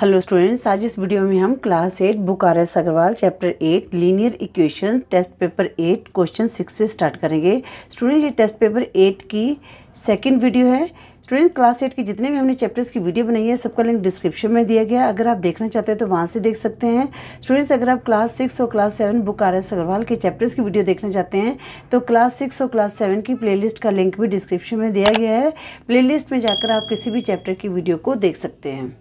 hello students आज इस वीडियो में हम class eight book R S Agarwal chapter eight linear equation test paper eight question six से स्टार्ट करेंगे स्टूडेंट ये टेस्ट पेपर एट की सेकंड वीडियो है स्टूडेंट क्लास एट के जितने भी हमने चैप्टर्स की वीडियो बनाई है सबका लिंक डिस्क्रिप्शन में दिया गया अगर आप देखना चाहते हैं तो वहाँ से देख सकते हैं स्टूडेंट्स अगर आप क्लास सिक्स और class seven book R S Agarwal के चैप्टर्स की वीडियो देखना चाहते हैं तो क्लास सिक्स और क्लास सेवन की प्ले का लिंक भी डिस्क्रिप्शन में दिया गया है प्ले में जाकर आप किसी भी चैप्टर की वीडियो को देख सकते हैं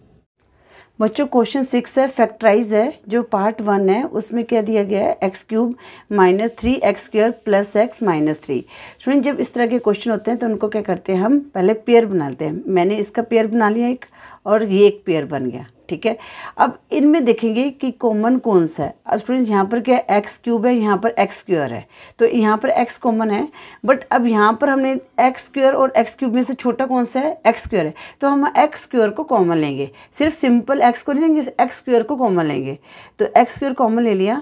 बच्चों क्वेश्चन सिक्स है फैक्टराइज है जो पार्ट वन है उसमें क्या दिया गया है x cube minus three x square plus x minus three student जब इस तरह के क्वेश्चन होते हैं तो उनको क्या करते हैं हम पहले पेयर बनाते हैं मैंने इसका पेयर बना लिया एक और ये एक पेयर बन गया ठीक है अब इनमें देखेंगे कि कॉमन कौन सा है अब स्टूडेंट्स यहाँ पर क्या एक्स क्यूब है यहाँ पर एक्स स्क्र है तो यहाँ पर एक्स कॉमन है बट अब यहाँ पर हमने एक्स स्क्र और एक्स क्यूब में से छोटा कौन सा है एक्स स्क्र है तो हम एक्स स्क्र को कॉमन लेंगे सिर्फ सिंपल एक्स को नहीं लेंगे एक्स स्क्र को कॉमन लेंगे तो एक्स स्क्र कॉमन ले लिया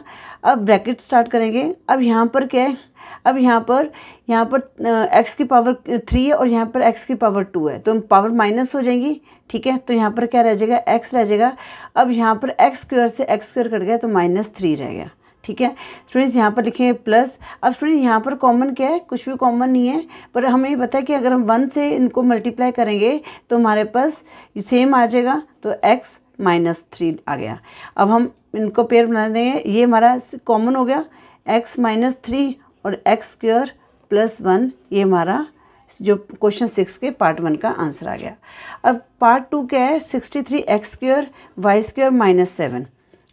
अब ब्रैकेट स्टार्ट करेंगे अब यहाँ पर क्या है अब यहाँ पर यहाँ पर एक्स की पावर थ्री है और यहाँ पर एक्स की पावर टू है तो पावर माइनस हो जाएंगी ठीक है तो यहाँ पर क्या रह जाएगा एक्स रह जाएगा अब यहाँ पर एक्स स्क्वेयर से एक्स स्क्वेयर कट गया तो माइनस थ्री रह गया ठीक है स्टूडेंट्स यहाँ पर लिखेंगे प्लस अब स्टूडेंट्स यहाँ पर कॉमन क्या है कुछ भी कॉमन नहीं है पर हमें पता है कि अगर हम वन से इनको मल्टीप्लाई करेंगे तो हमारे पास सेम आ जाएगा तो एक्स माइनस थ्री आ गया अब हम इनको पेयर बना देंगे ये हमारा कॉमन हो गया एक्स माइनस थ्री और एक्स स्क्र प्लस वन ये हमारा जो क्वेश्चन सिक्स के पार्ट वन का आंसर आ गया अब पार्ट टू क्या है sixty three x square y square minus seven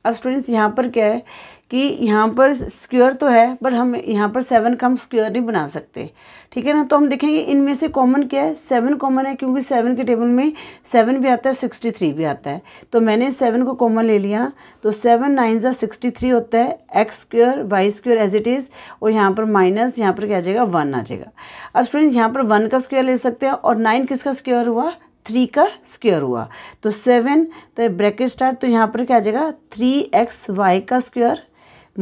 अब स्टूडेंट्स यहाँ पर क्या है कि यहाँ पर स्क्वायर तो है पर हम यहाँ पर सेवन का हम स्क्वायर नहीं बना सकते ठीक है ना तो हम देखेंगे इनमें से कॉमन क्या है सेवन कॉमन है क्योंकि सेवन के टेबल में सेवन भी आता है सिक्सटी थ्री भी आता है तो मैंने सेवन को कॉमन ले लिया तो सेवन नाइन ज़ा सिक्सटी थ्री होता है x square y square as it is और यहाँ पर माइनस यहाँ पर क्या आ जाएगा वन आ जाएगा अब स्टूडेंट्स यहाँ पर वन का स्क्वेयर ले सकते हैं और नाइन किसका स्क्वेयर हुआ थ्री का स्क्वायर हुआ तो सेवन तो ब्रैकेट स्टार्ट तो यहाँ पर क्या आ जाएगा थ्री एक्स वाई का स्क्वायर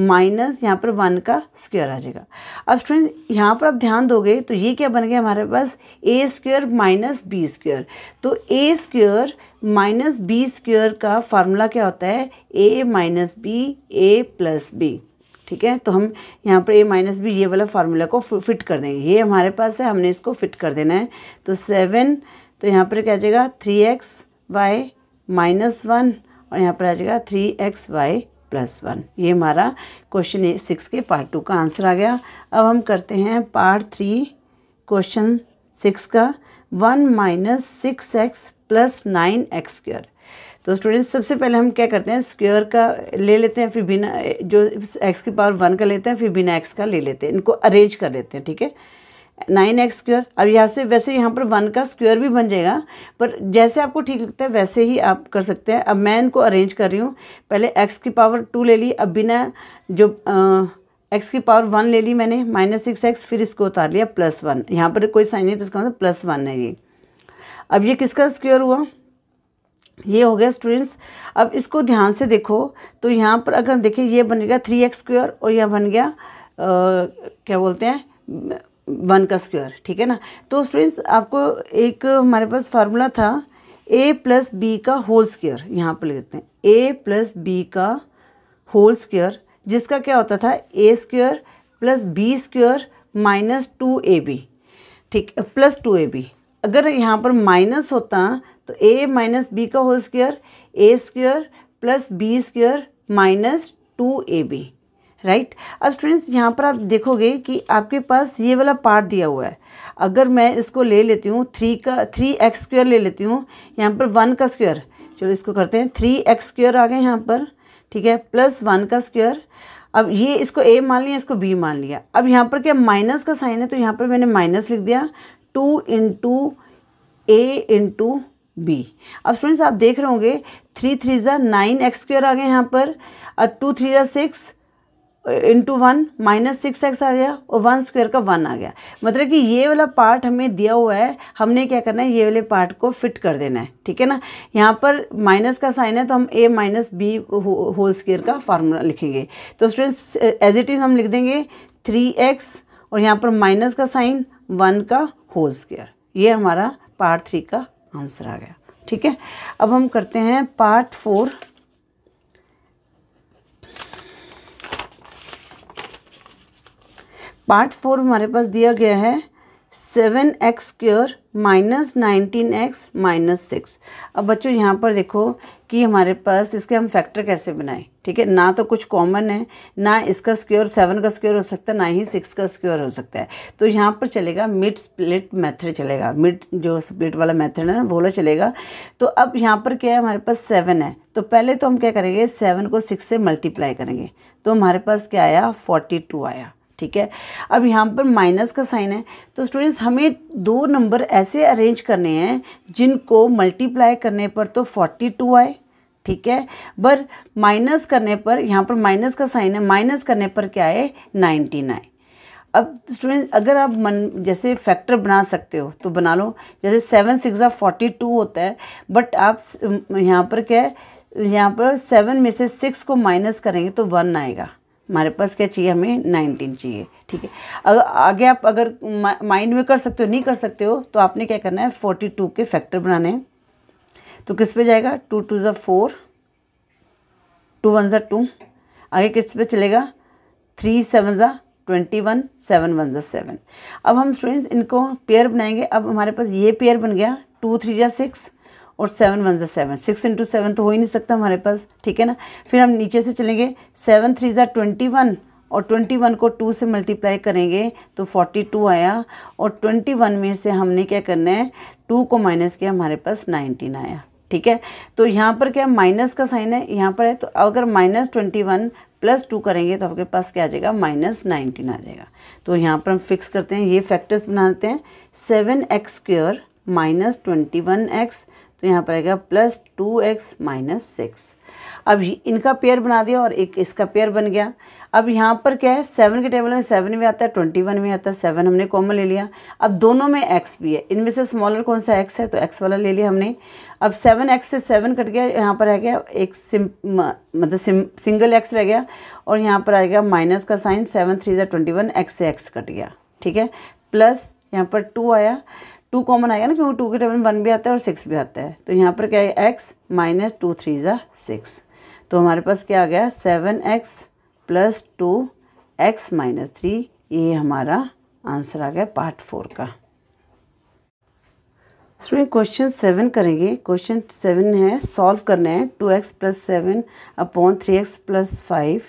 माइनस यहाँ पर वन का स्क्वायर आ जाएगा अब स्टूडेंट यहाँ पर आप ध्यान दोगे तो ये क्या बन गया हमारे पास a square minus b square तो a square minus b square का फार्मूला क्या होता है a minus b a plus b ठीक है तो हम यहाँ पर ए माइनस बी ये वाला फार्मूला को फिट कर देंगे ये हमारे पास है हमने इसको फिट कर देना है तो सेवन तो यहाँ पर क्या आ जाएगा three x y minus one और यहाँ पर आ जाएगा three x y plus one ये हमारा क्वेश्चन सिक्स के पार्ट टू का आंसर आ गया अब हम करते हैं पार्ट थ्री क्वेश्चन सिक्स का one minus six x plus nine x square तो स्टूडेंट्स सबसे पहले हम क्या करते हैं स्क्वायर का ले लेते हैं फिर बिना जो एक्स की पावर वन का लेते हैं फिर बिना एक्स का ले लेते हैं इनको अरेंज कर लेते हैं ठीक है नाइन एक्स स्क्वेयर अब यहाँ से वैसे यहाँ पर वन का स्क्वेयर भी बन जाएगा पर जैसे आपको ठीक लगता है वैसे ही आप कर सकते हैं अब मैं इनको अरेंज कर रही हूँ पहले एक्स की पावर टू ले ली अब बिना जो एक्स की पावर वन ले ली मैंने माइनस सिक्स एक्स फिर इसको उतार लिया प्लस वन यहाँ पर कोई साइन नहीं तो इसका मतलब प्लस वन है ये अब ये किसका स्क्वेयर हुआ ये हो गया स्टूडेंट्स अब इसको ध्यान से देखो तो यहाँ पर अगर हम देखें ये बन गया थ्री एक्स स्क्वेयर और यह बन गया आ, क्या बोलते हैं वन का स्क्वायर ठीक है ना तो स्टूडेंट्स आपको एक हमारे पास फार्मूला था ए प्लस बी का होल स्क्वायर यहाँ पर लेते हैं ए प्लस बी का होल स्क्वायर जिसका क्या होता था a square plus b square minus two a b ठीक प्लस टू ए बी अगर यहाँ पर माइनस होता तो ए माइनस बी का whole square a square plus b square minus two a b right अब स्टूडेंट्स यहाँ पर आप देखोगे कि आपके पास ये वाला पार्ट दिया हुआ है अगर मैं इसको ले लेती हूँ थ्री का थ्री एक्स स्क्वेयर ले लेती हूँ यहाँ पर वन का स्क्वेयर चलो इसको करते हैं थ्री एक्स स्क्वेयर आ गए यहाँ पर ठीक है प्लस वन का स्क्वेयर अब ये इसको ए मान लिया इसको बी मान लिया अब यहाँ पर क्या माइनस का साइन है तो यहाँ पर मैंने माइनस लिख दिया two into a into b अब स्टूडेंट्स आप देख रहे होंगे थ्री थ्री ज़ा नाइन एक्स स्क्वेयर आ गए यहाँ पर और टू थ्री ज़ा six into one minus six x आ गया और वन स्क्वायर का वन आ गया मतलब कि ये वाला पार्ट हमें दिया हुआ है हमने क्या करना है ये वाले पार्ट को फिट कर देना है ठीक है ना यहाँ पर माइनस का साइन है तो हम a minus b whole square का फार्मूला लिखेंगे तो स्टूडेंट्स एज इट इज़ हम लिख देंगे थ्री एक्स और यहाँ पर माइनस का साइन वन का होल स्क्वेयर ये हमारा पार्ट थ्री का आंसर आ गया ठीक है अब हम करते हैं पार्ट फोर पार्ट फोर हमारे पास दिया गया है seven x square minus nineteen x minus six अब बच्चों यहाँ पर देखो कि हमारे पास इसके हम फैक्टर कैसे बनाएं ठीक है ना तो कुछ कॉमन है ना इसका स्क्योर सेवन का स्क्योर हो सकता है ना ही सिक्स का स्क्योर हो सकता है तो यहाँ पर चलेगा मिड स्प्लिट मेथड चलेगा मिड जो स्प्लिट वाला मेथड है ना वो चलेगा तो अब यहाँ पर क्या है हमारे पास सेवन है तो पहले तो हम क्या करेंगे सेवन को सिक्स से मल्टीप्लाई करेंगे तो हमारे पास क्या आया फोर्टी टू आया ठीक है अब यहाँ पर माइनस का साइन है तो स्टूडेंट्स हमें दो नंबर ऐसे अरेंज करने हैं जिनको मल्टीप्लाई करने पर तो फोर्टी टू आए ठीक है पर माइनस करने पर यहाँ पर माइनस का साइन है माइनस करने पर क्या है नाइन्टीन आए अब स्टूडेंट्स अगर आप मन जैसे फैक्टर बना सकते हो तो बना लो जैसे सेवन सिक्स आप फोर्टी टू होता है बट आप यहाँ पर क्या है यहाँ पर सेवन में से सिक्स को माइनस करेंगे तो वन आएगा हमारे पास क्या चाहिए हमें नाइनटीन चाहिए ठीक है अगर आगे आप अगर माइंड में कर सकते हो नहीं कर सकते हो तो आपने क्या करना है फोर्टी टू के फैक्टर बनाने हैं तो किस पे जाएगा टू टू ज़ा फोर टू वन ज़ा टू आगे किस पे चलेगा थ्री सेवन ज़ा ट्वेंटी वन सेवन वन ज़ा सेवन अब हम स्टूडेंट्स इनको पेयर बनाएंगे अब हमारे पास ये पेयर बन गया टू थ्री ज़ा सिक्स और सेवन वन ज़ा सेवन सिक्स इंटू सेवन तो हो ही नहीं सकता हमारे पास ठीक है ना फिर हम नीचे से चलेंगे सेवन थ्री ज़ा ट्वेंटी वन और ट्वेंटी वन को टू से मल्टीप्लाई करेंगे तो फोर्टी टू आया और ट्वेंटी वन में से हमने क्या करना है टू को माइनस किया हमारे पास नाइनटीन आया ठीक है तो यहाँ पर क्या माइनस का साइन है यहाँ पर है तो अगर minus twenty one plus two करेंगे तो आपके पास क्या आ जाएगा माइनस नाइनटीन आ जाएगा तो यहाँ पर हम फिक्स करते हैं ये फैक्टर्स बनाते हैं seven x square minus twenty one x तो यहाँ पर आएगा plus two x minus six अब इनका पेयर बना दिया और एक इसका पेयर बन गया अब यहाँ पर क्या है सेवन के टेबल में सेवन भी आता है ट्वेंटी वन में आता है सेवन हमने कॉमन ले लिया अब दोनों में एक्स भी है इनमें से स्मॉलर कौन सा एक्स है तो एक्स वाला ले लिया हमने अब सेवन एक्स से सेवन कट गया यहाँ पर रह गया एक सिम मतलब सिम सिंगल एक्स रह गया और यहाँ पर आ गया माइनस का साइन सेवन थ्री ज़ा ट्वेंटी वन एक्स से एक्स कट गया ठीक है प्लस यहाँ पर टू आया टू कॉमन आएगा ना क्योंकि टू के टेबल में वन भी आता है और सिक्स भी आता है तो यहाँ पर क्या है एक्स माइनस टू थ्री ज़ा सिक्स तो हमारे पास क्या आ गया seven x plus two x minus three ये हमारा आंसर आ गया पार्ट फोर का स्टूडेंट क्वेश्चन सेवन करेंगे क्वेश्चन सेवन है सॉल्व करना है two x plus seven upon three x plus five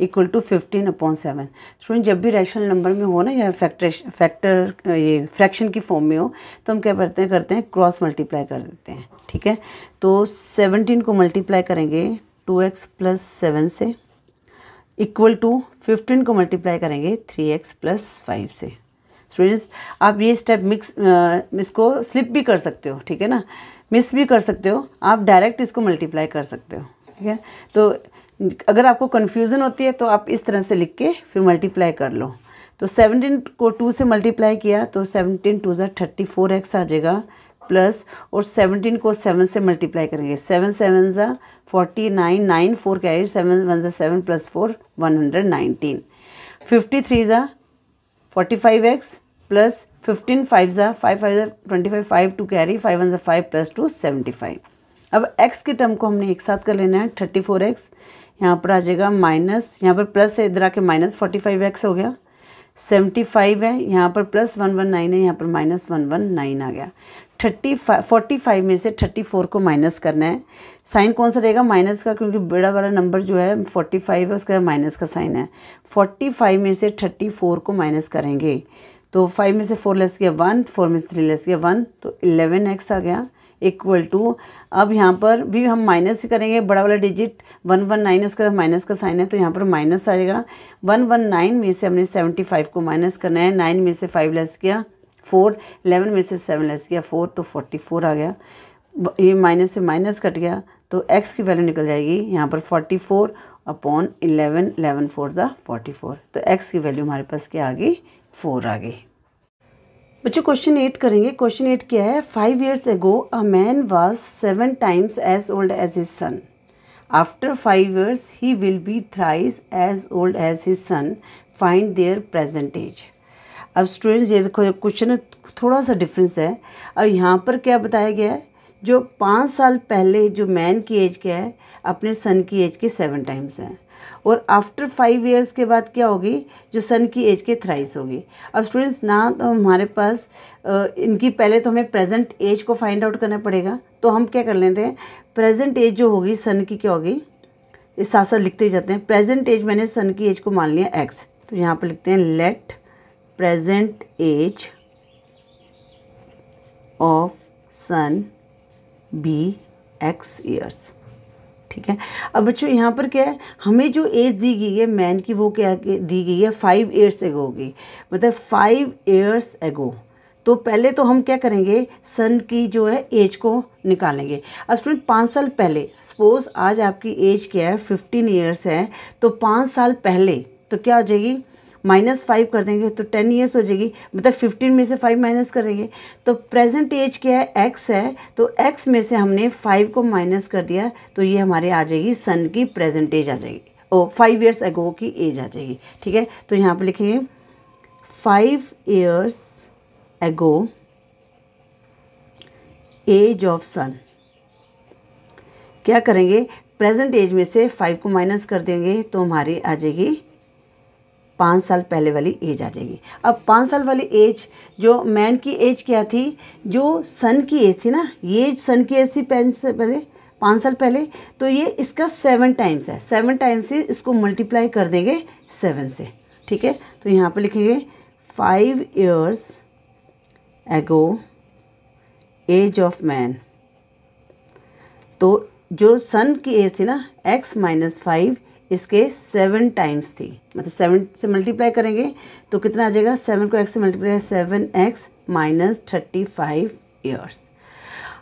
equal to fifteen upon seven student जब भी रैशनल नंबर में हो ना या फैक्टर फैक्टर ये फ्रैक्शन की फॉर्म में हो तो हम क्या करते हैं करते हैं क्रॉस मल्टीप्लाई कर देते हैं ठीक है तो सेवनटीन को मल्टीप्लाई करेंगे टू एक्स प्लस सेवन से इक्वल टू फिफ्टीन को मल्टीप्लाई करेंगे थ्री एक्स प्लस फाइव से स्टूडेंट्स आप ये स्टेप मिक्स इसको स्लिप भी कर सकते हो ठीक है ना मिस भी कर सकते हो आप डायरेक्ट इसको मल्टीप्लाई कर सकते हो ठीक है तो अगर आपको कन्फ्यूज़न होती है तो आप इस तरह से लिख के फिर मल्टीप्लाई कर लो तो सेवनटीन को टू से मल्टीप्लाई किया तो सेवनटीन टू ज़ा थर्टी फोर एक्स आ जाएगा प्लस और सेवनटीन को सेवन से मल्टीप्लाई करेंगे सेवन सेवन ज़ा forty nine nine four carry seven one ज़ा seven plus four one hundred nineteen fifty three ज़ा forty five x plus fifteen five ज़ा फाइव फाइव ज़ा twenty five five two carry five one ज़ा five plus two seventy five अब x के term को हमने एक साथ कर लेना है थर्टी फोर एक्स यहाँ पर आ जाएगा माइनस यहाँ पर प्लस है इधर आके माइनस फोर्टी फाइव एक्स हो गया सेवेंटी फाइव है यहाँ पर प्लस वन वन नाइन है यहाँ पर माइनस वन वन नाइन आ गया थर्टी फाइव फोर्टी फाइव में से थर्टी फोर को माइनस करना है साइन कौन सा रहेगा माइनस का क्योंकि बड़ा वाला नंबर जो है फोर्टी फाइव है उसका माइनस का साइन है फोर्टी फाइव में से थर्टी फोर को माइनस करेंगे तो फाइव में से फोर लेस गया वन फोर में से थ्री लेस गया वन तो इलेवन एक्स आ गया इक्वल टू अब यहाँ पर भी हम माइनस करेंगे बड़ा वाला डिजिट वन वन नाइन उसका माइनस का साइन है तो यहाँ पर माइनस आएगा वन वन नाइन में से हमने सेवेंटी फाइव को माइनस करना है नाइन में से फाइव लेस किया फोर इलेवन में से सेवन लेस किया फोर तो फोर्टी फोर आ गया ये माइनस से माइनस कट गया तो एक्स की वैल्यू निकल जाएगी यहाँ पर forty four upon eleven eleven four द फोर्टी फोर तो एक्स की वैल्यू हमारे पास क्या आ गई फोर आ गई बच्चों क्वेश्चन एट करेंगे क्वेश्चन एट क्या है five years ago a man was seven times as old as his son after five years he will be thrice as old as his son find their present age अब students ये देखो question थोड़ा सा difference है और यहाँ पर क्या बताया गया है जो पाँच साल पहले जो मैन की एज क्या है अपने सन की एज के सेवन टाइम्स हैं और आफ्टर फाइव ईयर्स के बाद क्या होगी जो सन की एज के थ्राइस होगी अब स्टूडेंट्स ना तो हमारे पास इनकी पहले तो हमें प्रेजेंट एज को फाइंड आउट करना पड़ेगा तो हम क्या कर लेते हैं प्रेजेंट एज जो होगी सन की क्या होगी इस साथ साथ लिखते ही जाते हैं प्रेजेंट एज मैंने सन की एज को मान लिया एक्स तो यहाँ पर लिखते हैं let present age of son be x years ठीक है अब बच्चों यहाँ पर क्या है हमें जो एज दी गई है मैन की वो क्या दी गई है फाइव ईयर्स एगो की मतलब फाइव ईयर्स एगो तो पहले तो हम क्या करेंगे सन की जो है एज को निकालेंगे अब स्टूडेंट पाँच साल पहले सपोज आज आपकी एज क्या है फिफ्टीन ईयर्स है तो पाँच साल पहले तो क्या हो जाएगी माइनस फाइव कर देंगे तो टेन ईयर्स हो जाएगी मतलब फिफ्टीन में से फाइव माइनस कर देंगे तो प्रेजेंट एज क्या है एक्स है तो एक्स में से हमने फाइव को माइनस कर दिया तो ये हमारे आ जाएगी सन की प्रेजेंट एज आ जाएगी ओ फाइव ईयर्स एगो की एज आ जाएगी ठीक है तो यहाँ पर लिखेंगे five years ago age of son क्या करेंगे प्रेजेंट एज में से फाइव को माइनस कर देंगे तो हमारी आ जाएगी पाँच साल पहले वाली एज आ जाएगी अब पाँच साल वाली एज जो मैन की एज क्या थी जो सन की एज थी ना ये सन की एज थी पहले पाँच साल पहले तो ये इसका सेवन टाइम्स है सेवन टाइम्स से इसको मल्टीप्लाई कर देंगे सेवन से ठीक है तो यहाँ पे लिखेंगे five years ago age of man तो जो सन की एज थी ना एक्स माइनस फाइव इसके सेवन टाइम्स थी मतलब सेवन से मल्टीप्लाई करेंगे तो कितना आ जाएगा सेवन को एक्स से multiply seven x minus thirty five years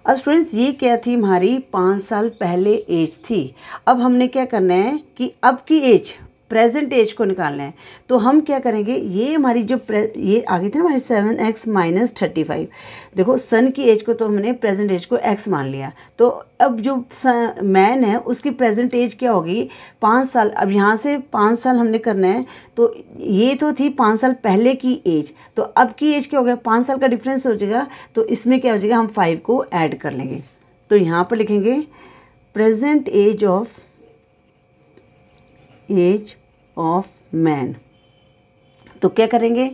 अब स्टूडेंट्स ये क्या थी हमारी पाँच साल पहले एज थी अब हमने क्या करना है कि अब की एज प्रेजेंट एज को निकालना है तो हम क्या करेंगे ये हमारी जो ये आ गई थी ना हमारी seven x minus thirty five देखो सन की एज को तो हमने प्रेजेंट एज को एक्स मान लिया तो अब जो मैन है उसकी प्रेजेंट एज क्या होगी पाँच साल अब यहाँ से पाँच साल हमने करना है तो ये तो थी पाँच साल पहले की एज तो अब की एज क्या हो गया पाँच साल का डिफरेंस हो जाएगा तो इसमें क्या हो जाएगा हम फाइव को ऐड कर लेंगे तो यहाँ पर लिखेंगे present age of age of man तो क्या करेंगे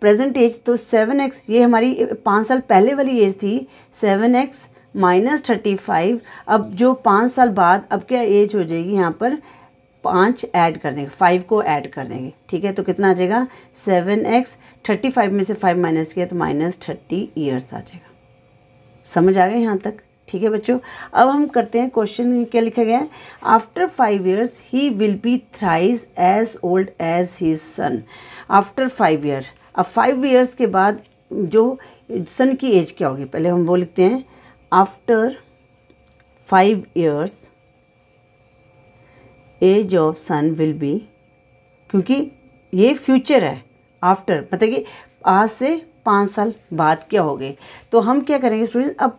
प्रेजेंट एज तो सेवन एक्स ये हमारी पाँच साल पहले वाली एज थी seven x minus thirty five अब जो पाँच साल बाद अब क्या एज हो जाएगी यहाँ पर पाँच ऐड कर देंगे फाइव को ऐड कर देंगे ठीक है तो कितना आ जाएगा सेवन एक्स थर्टी फाइव में से फाइव माइनस किया तो माइनस थर्टी ईयर्स आ जाएगा समझ आ गए यहाँ तक ठीक है बच्चों अब हम करते हैं क्वेश्चन क्या लिखा गया है after five years he will be thrice as old as he son after five year अब फाइव ईयर्स के बाद जो सन की एज क्या होगी पहले हम वो लिखते हैं after five years age of son will be क्योंकि ये फ्यूचर है आफ्टर मतलब कि आज से पाँच साल बाद क्या हो गए तो हम क्या करेंगे स्टूडेंट अब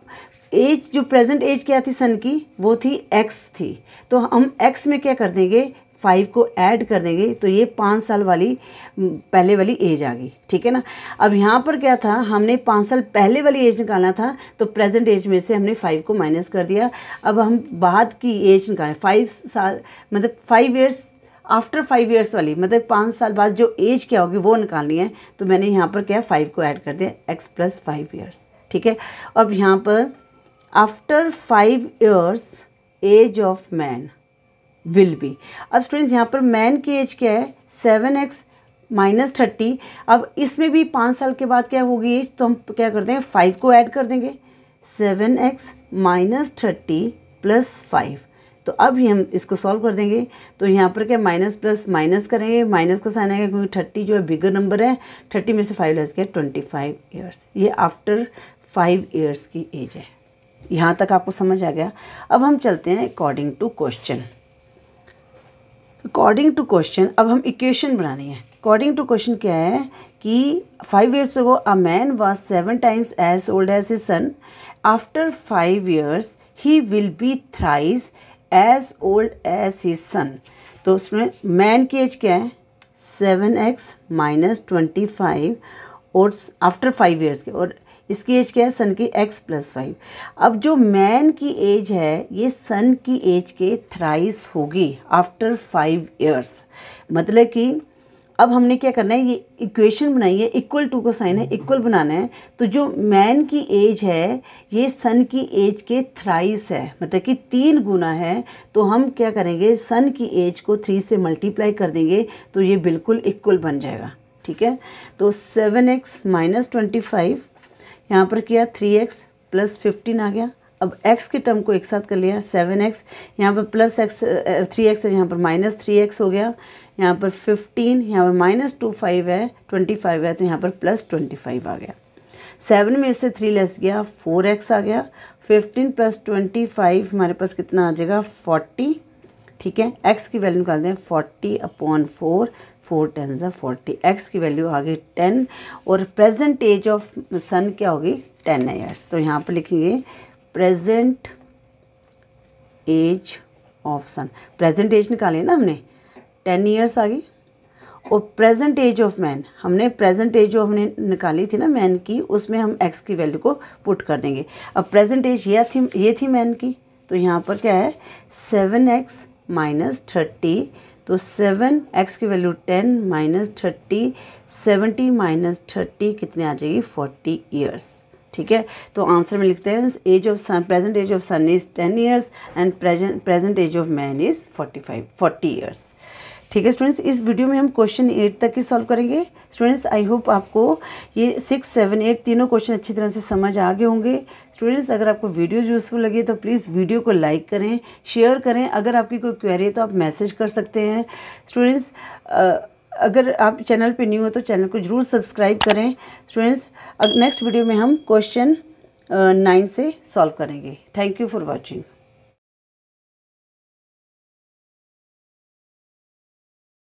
एज जो प्रेजेंट एज क्या थी सन की वो थी एक्स थी तो हम एक्स में क्या कर देंगे फाइव को ऐड कर देंगे तो ये पाँच साल वाली पहले वाली एज आ गई ठीक है ना अब यहाँ पर क्या था हमने पाँच साल पहले वाली एज निकालना था तो प्रेजेंट एज में से हमने फाइव को माइनस कर दिया अब हम बाद की एज निकालें फाइव साल मतलब five years after five years वाली मतलब पाँच साल बाद जो एज क्या होगी वो निकालनी है तो मैंने यहाँ पर क्या फाइव को ऐड कर दिया एक्स प्लस फाइव ईयर्स ठीक है अब यहाँ पर after five years age of man will be अब स्टूडेंट्स यहाँ पर मैन की एज क्या है सेवन एक्स माइनस थर्टी अब इसमें भी पाँच साल के बाद क्या होगी एज तो हम क्या कर देंगे फाइव को ऐड कर देंगे seven x minus thirty plus five तो अब हम इसको सॉल्व कर देंगे तो यहाँ पर क्या माइनस प्लस माइनस करेंगे माइनस का साइन आएगा क्योंकि थर्टी जो है बिगर नंबर है थर्टी में से फाइव लेस गया ट्वेंटी फाइव ईयर्स ये आफ्टर फाइव ईयर्स की एज है यहाँ तक आपको समझ आ गया अब हम चलते हैं according to question according to question अब हम इक्वेशन बनानी है अकॉर्डिंग टू क्वेश्चन क्या है कि five years ago a man was seven times as old as a son after five years he will be thrice as old as he son तो उसमें man की एज क्या है seven x minus twenty five और after five years के और इसकी as क्या है सन की एक्स प्लस फाइव अब जो मैन की एज है ये सन की एज के थ्राइस होगी आफ्टर फाइव ईयर्स मतलब कि अब हमने क्या करना है ये इक्वेशन बनाई है इक्वल टू को साइन है इक्वल बनाना है तो जो मैन की एज है ये सन की एज के थ्राइस है मतलब कि तीन गुना है तो हम क्या करेंगे सन की एज को थ्री से मल्टीप्लाई कर देंगे तो ये बिल्कुल इक्वल बन जाएगा ठीक है तो seven x minus twenty five यहाँ पर किया थ्री एक्स प्लस फिफ्टीन आ गया अब x के टर्म को एक साथ कर लिया सेवन एक्स यहाँ पर प्लस एक्स थ्री एक्स है यहाँ पर माइनस थ्री एक्स हो गया यहाँ पर फिफ्टीन यहाँ पर माइनस टू फाइव है ट्वेंटी फाइव है तो यहाँ पर प्लस ट्वेंटी फाइव आ गया सेवन में से थ्री लेस गया फोर एक्स आ गया फिफ्टीन प्लस ट्वेंटी फाइव हमारे पास कितना आ जाएगा फोर्टी ठीक है एक्स की वैल्यू निकाल दें forty upon four four ten ज़ा फोर्टी एक्स की वैल्यू आ गई टेन और प्रेजेंट एज ऑफ सन क्या होगी टेन ईयर्स तो यहाँ पर लिखेंगे present age of son present age निकाली ना हमने टेन ईयर्स आ गई और प्रेजेंट एज ऑफ मैन हमने प्रेजेंट एज जो हमने निकाली थी ना मैन की उसमें हम एक्स की वैल्यू को पुट कर देंगे अब प्रेजेंट एज यह थी ये थी मैन की तो यहाँ पर क्या है सेवन एक्स माइनस थर्टी तो सेवन एक्स की value ten minus thirty seventy minus thirty कितनी आ जाएगी फोर्टी ईयर्स ठीक है तो आंसर में लिखते हैं age of son present age of son is ten years and present present age of man is forty five forty years ठीक है स्टूडेंट्स इस वीडियो में हम क्वेश्चन एट तक ही सॉल्व करेंगे स्टूडेंट्स आई होप आपको ये सिक्स सेवन एट तीनों क्वेश्चन अच्छी तरह से समझ आ गए होंगे स्टूडेंट्स अगर आपको वीडियो यूज़फुल लगे तो प्लीज़ वीडियो को लाइक करें शेयर करें अगर आपकी कोई क्वेरी है तो आप मैसेज कर सकते हैं स्टूडेंट्स अगर आप चैनल पर न्यू हो तो चैनल को ज़रूर सब्सक्राइब करें स्टूडेंट्स नेक्स्ट वीडियो में हम क्वेश्चन नाइन से सॉल्व करेंगे थैंक यू फॉर वॉचिंग